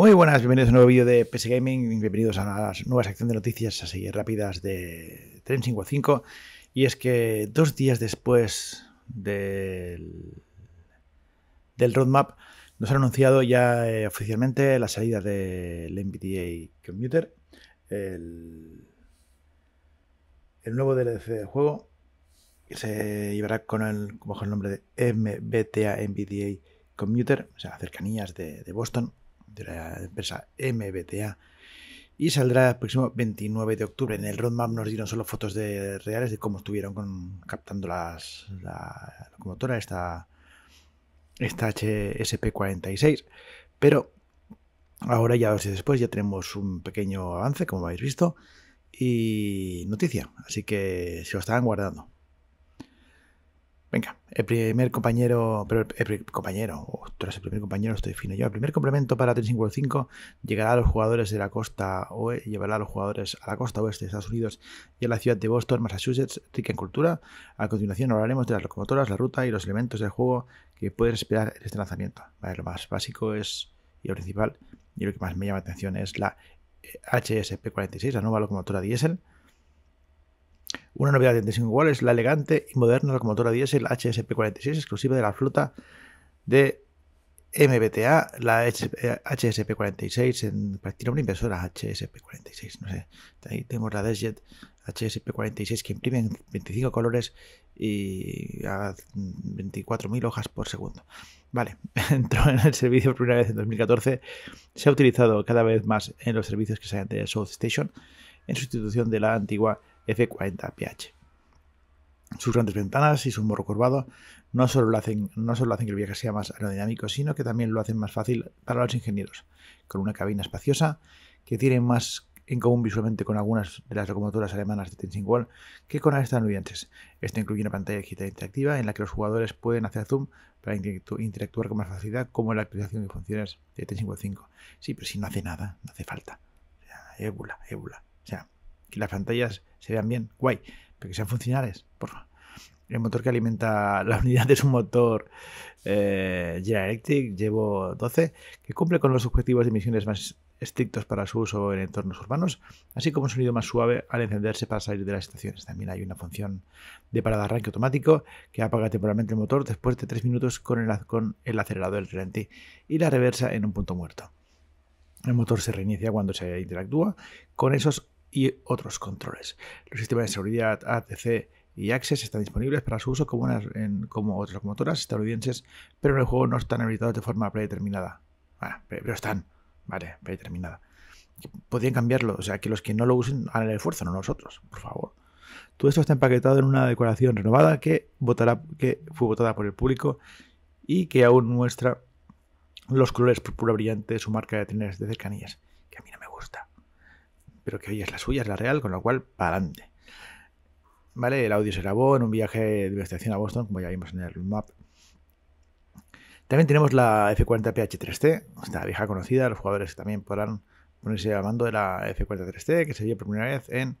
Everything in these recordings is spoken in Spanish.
Muy buenas, bienvenidos a un nuevo vídeo de PC Gaming, bienvenidos a la nueva sección de noticias así rápidas de 355. Y es que dos días después del, del roadmap nos han anunciado ya eh, oficialmente la salida del MBTA Computer el, nuevo DLC del juego, que se llevará con el, bajo el nombre de MBTA MBTA Commuter, o sea, cercanías de Boston de la empresa MBTA y saldrá el próximo 29 de octubre. En el roadmap nos dieron solo fotos de, reales de cómo estuvieron captando la locomotora, esta, esta HSP46. Pero ahora, ya dos días después, ya tenemos un pequeño avance, como habéis visto, y noticia. Así que se lo estaban guardando. Venga, el primer compañero, pero el, compañero, el primer compañero estoy fino yo. El primer complemento para 355 llegará a los jugadores de la costa oeste, llevará a los jugadores a la costa oeste de Estados Unidos y a la ciudad de Boston, Massachusetts, rica en cultura. A continuación hablaremos de las locomotoras, la ruta y los elementos del juego que puedes esperar en este lanzamiento. lo más básico es, y lo principal, y lo que más me llama la atención es la HSP46, eh, la nueva locomotora diésel una novedad de es la elegante y moderna locomotora diésel HSP46 exclusiva de la flota de MBTA, la HSP46, eh, en, tiene una impresora HSP46, no sé. Ahí tenemos la Desjet HSP46 que imprime en 25 colores y a 24.000 hojas por segundo. Vale, entró en el servicio por primera vez en 2014. Se ha utilizado cada vez más en los servicios que salen de South Station en sustitución de la antigua F40PH. Sus grandes ventanas y su morro curvado no solo, lo hacen, no hacen que el viaje sea más aerodinámico, sino que también lo hacen más fácil para los ingenieros, con una cabina espaciosa que tiene más en común visualmente con algunas de las locomotoras alemanas de Tensing Wall que con las estadounidenses. Esto incluye una pantalla digital interactiva en la que los jugadores pueden hacer zoom para interactuar con más facilidad, como en la actualización de funciones de Tensing Wall 5. Sí, pero si no hace nada, no hace falta. O sea, ébula, ébula. O sea, que las pantallas se vean bien, guay, pero que sean funcionales, por El motor que alimenta la unidad es un motor eh, Electric, llevo 12, que cumple con los objetivos de emisiones más estrictos para su uso en entornos urbanos, así como un sonido más suave al encenderse para salir de las estaciones. También hay una función de parada arranque automático que apaga temporalmente el motor después de 3 minutos con el, con el acelerador, del tren y la reversa en un punto muerto. El motor se reinicia cuando se interactúa con esos y otros controles. Los sistemas de seguridad ATC y Access están disponibles para su uso como, como otras locomotoras estadounidenses, pero en el juego no están habilitados de forma predeterminada. Ah, pero están, vale, predeterminada. Podrían cambiarlo, o sea, que los que no lo usen hagan el esfuerzo, no nosotros, por favor. Todo esto está empaquetado en una decoración renovada que, votará, que fue votada por el público y que aún muestra los colores púrpura brillante de su marca de trenes de cercanías, que a mí no me gusta pero que hoy es la suya, es la real, con lo cual, para adelante. ¿Vale? El audio se grabó en un viaje de investigación a Boston, como ya vimos en el map. También tenemos la F40PH3T, esta vieja conocida, los jugadores también podrán ponerse al mando de la F43T, que se por primera vez en,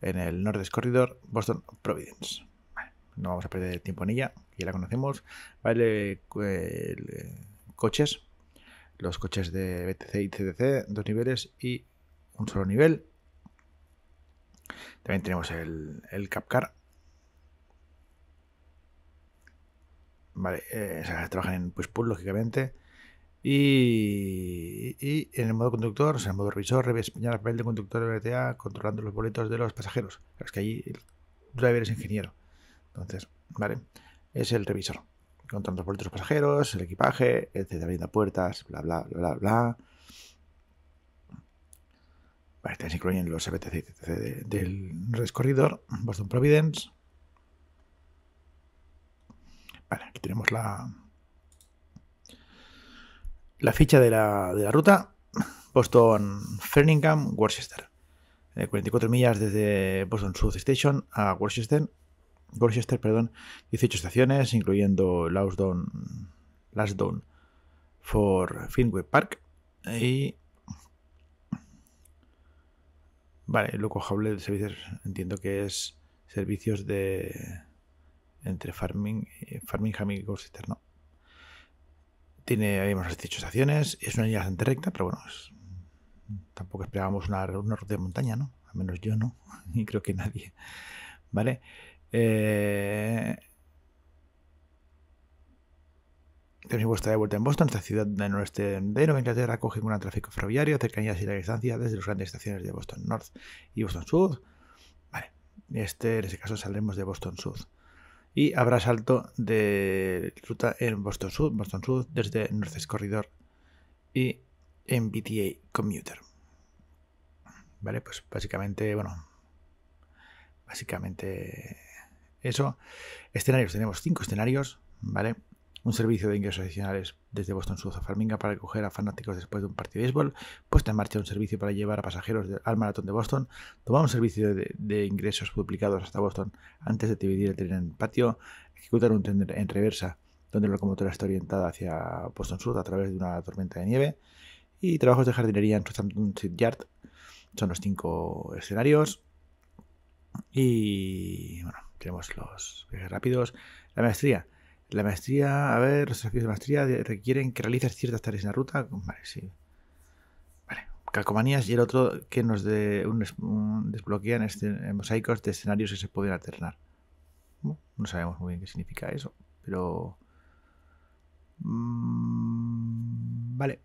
en, el Nordes Corridor Boston Providence. no vamos a perder tiempo en ella, ya la conocemos. Vale, eh, coches, los coches de BTC y CTC, dos niveles y un solo nivel. También tenemos el, el Capcar. Vale, eh, trabajan en push pull, lógicamente. Y, y, en el modo conductor, o sea, en el modo revisor, revisa el papel de conductor de BTA controlando los boletos de los pasajeros. es que ahí el driver es ingeniero. Entonces, vale, es el revisor con tantos por pasajeros, el equipaje, etcétera, abriendo puertas, bla, bla, bla, bla, bla. Vale, también incluyen los EBTC del Red Boston Providence. Vale, aquí tenemos la, la ficha de la, ruta. Boston Ferningham, Worcester. 44 eh, millas desde Boston South Station a Worcester Gorchester, perdón, 18 estaciones, incluyendo Last Dawn for Finway Park eh, y... Vale, lo cojable de servicios, entiendo que es servicios de... entre Farming, eh, Farmingham y Gorchester, ¿no? Tiene, habíamos dicho, estaciones, es una línea bastante recta, pero bueno, tampoco esperábamos una, una ruta de montaña, ¿no? Al menos yo no, y creo que nadie, ¿vale? Eh... tenemos vuestra de vuelta en Boston, esta ciudad del noreste de Nueva Inglaterra Coge un tráfico ferroviario, cercanías y la distancia desde las grandes estaciones de Boston North y Boston South. Vale, este, en ese caso saldremos de Boston South. Y habrá salto de ruta en Boston South, Boston South desde Northeast Corridor y en BTA Commuter. Vale, pues básicamente, bueno, básicamente eso. Escenarios, tenemos cinco escenarios, ¿vale? Un servicio de ingresos adicionales desde Boston South a Farminga para recoger a fanáticos después de un partido de béisbol. Puesta en marcha un servicio para llevar a pasajeros al maratón de Boston. Tomar un servicio de, ingresos duplicados hasta Boston antes de dividir el tren en patio. Ejecutar un tren en reversa donde la locomotora está orientada hacia Boston Sur a través de una tormenta de nieve. Y trabajos de jardinería en Southampton Street Yard. Son los cinco escenarios. Y bueno, tenemos los viajes eh, rápidos. La maestría. La maestría, a ver, los desafíos de maestría requieren que realices ciertas tareas en la ruta. Vale, sí. Vale, calcomanías y el otro que nos un, desbloquean este, mosaicos de escenarios que se pueden alternar. No, sabemos muy bien qué significa eso, pero... Mm, vale.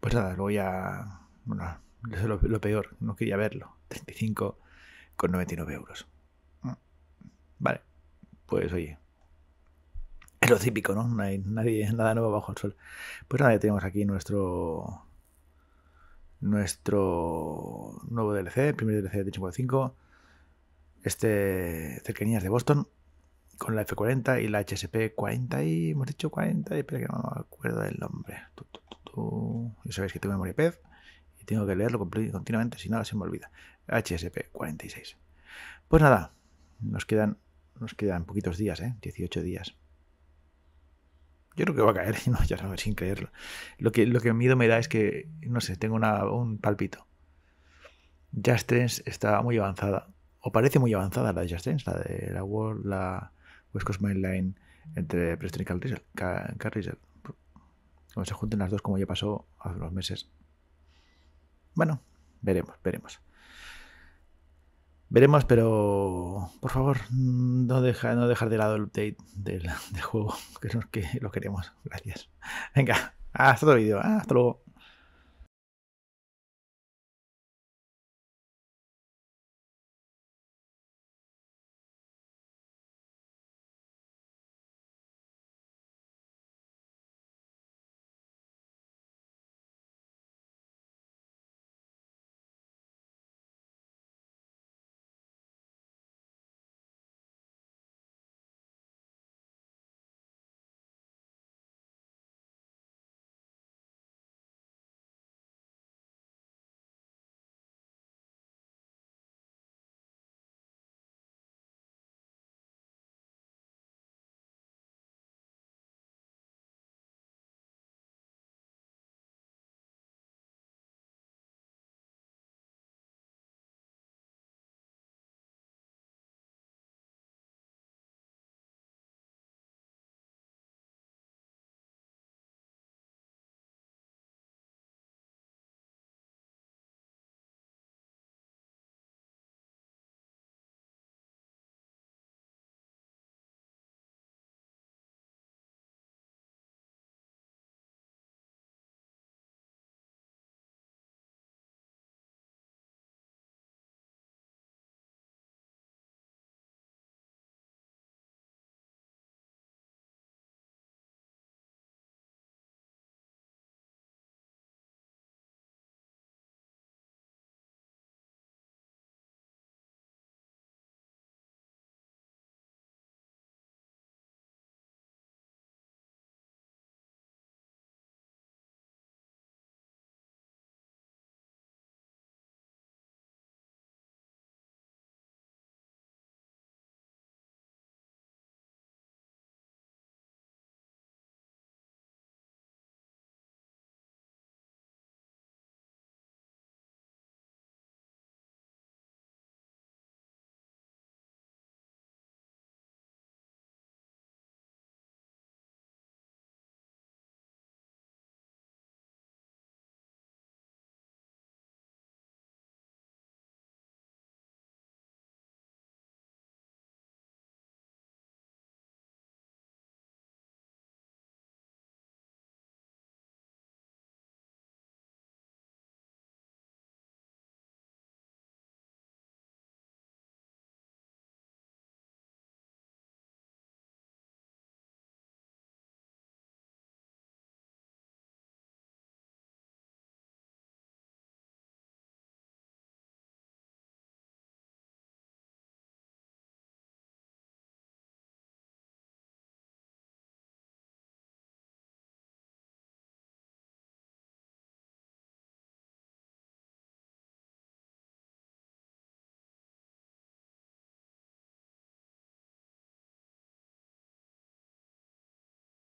Pues nada, luego ya... Bueno, lo, lo peor, no quería verlo. 35,99 euros. Vale, pues oye. Es lo típico, ¿no? hay nadie, nada nuevo bajo el sol. Pues nada, ya tenemos aquí nuestro nuestro nuevo DLC, primer DLC de T55. este cercanías de Boston con la F40 y la HSP 40 y hemos dicho 40 y espera que no me acuerdo del nombre. ya sabéis que tengo memoria pez y tengo que leerlo continuamente, si no se me olvida. HSP 46. Pues nada, nos quedan nos quedan poquitos días, ¿eh? 18 días. Yo creo que va a caer, no, ya sin creerlo. Lo que, lo que miedo me da es que, no sé, tengo una, un palpito. Just Dance está muy avanzada, o parece muy avanzada la de Just la de la World, la West Coast Main Line entre Preston y Carlisle. Cuando se junten las dos, como ya pasó hace unos meses. Bueno, veremos, veremos. Veremos, pero por favor, no, deja, no dejar de lado el update del, juego, que es lo que lo queremos. Gracias. Venga, hasta otro vídeo. ¿eh? Hasta luego.